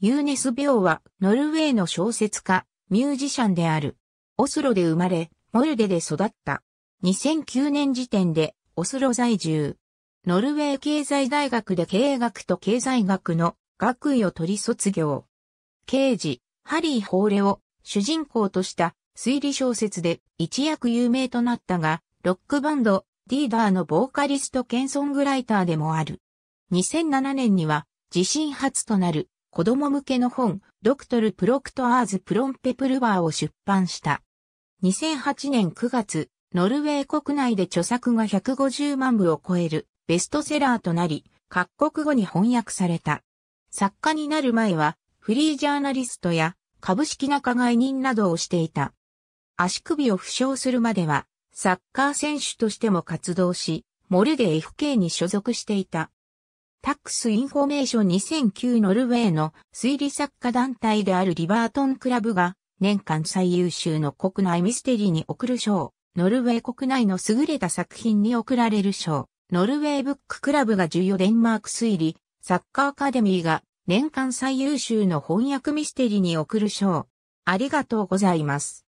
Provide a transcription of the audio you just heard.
ユーネス・ビョーは、ノルウェーの小説家、ミュージシャンである。オスロで生まれ、モルデで育った。2009年時点で、オスロ在住。ノルウェー経済大学で経営学と経済学の学位を取り卒業。刑事、ハリー・ホーレを主人公とした推理小説で一躍有名となったが、ロックバンド、ディーダーのボーカリスト兼ソングライターでもある。2007年には、自身初となる子供向けの本、ドクトル・プロクト・アーズ・プロンペプルワーを出版した。2008年9月、ノルウェー国内で著作が150万部を超えるベストセラーとなり、各国語に翻訳された。作家になる前は、フリージャーナリストや株式仲買人などをしていた。足首を負傷するまでは、サッカー選手としても活動し、モルで FK に所属していた。タックスインフォメーション2009ノルウェーの推理作家団体であるリバートンクラブが年間最優秀の国内ミステリーに贈る賞、ノルウェー国内の優れた作品に贈られる賞、ノルウェーブッククラブが授与デンマーク推理、サッカーアカデミーが年間最優秀の翻訳ミステリーに贈る賞。ありがとうございます。